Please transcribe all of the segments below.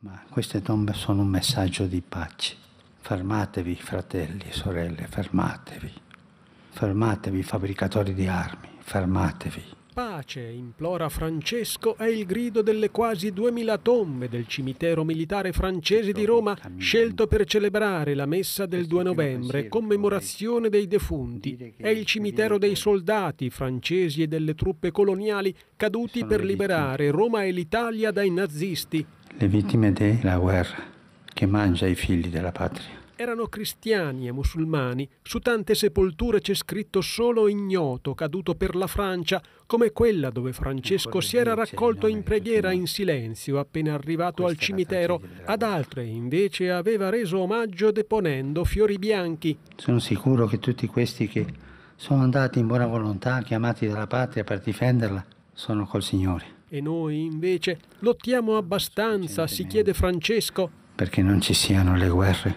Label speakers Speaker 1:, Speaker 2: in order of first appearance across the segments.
Speaker 1: ma queste tombe sono un messaggio di pace. Fermatevi, fratelli e sorelle, fermatevi. Fermatevi, fabbricatori di armi, fermatevi.
Speaker 2: Pace, implora Francesco, è il grido delle quasi duemila tombe del cimitero militare francese di Roma, scelto per celebrare la messa del 2 novembre, commemorazione dei defunti. È il cimitero dei soldati francesi e delle truppe coloniali caduti per liberare Roma e l'Italia dai nazisti le vittime
Speaker 1: della guerra che mangia i figli della patria.
Speaker 2: Erano cristiani e musulmani, su tante sepolture c'è scritto solo ignoto caduto per la Francia, come quella dove Francesco ecco, si era raccolto in preghiera in silenzio appena arrivato al cimitero, ad altre invece aveva reso omaggio deponendo fiori bianchi.
Speaker 1: Sono sicuro che tutti questi che sono andati in buona volontà, chiamati dalla patria per difenderla, sono col Signore.
Speaker 2: E noi invece lottiamo abbastanza, si chiede Francesco.
Speaker 1: Perché non ci siano le guerre,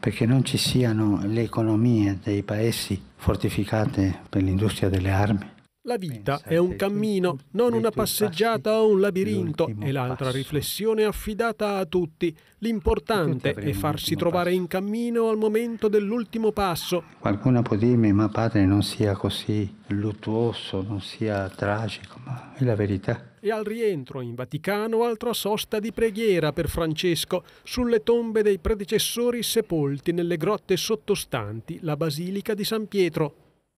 Speaker 1: perché non ci siano le economie dei paesi fortificate per l'industria delle armi
Speaker 2: la vita è un cammino, non una passeggiata o un labirinto, è l'altra riflessione affidata a tutti. L'importante è farsi trovare in cammino al momento dell'ultimo passo.
Speaker 1: Qualcuno può dirmi, ma padre, non sia così luttuoso, non sia tragico, ma è la verità
Speaker 2: e al rientro in Vaticano altra sosta di preghiera per Francesco sulle tombe dei predecessori sepolti nelle grotte sottostanti la Basilica di San Pietro.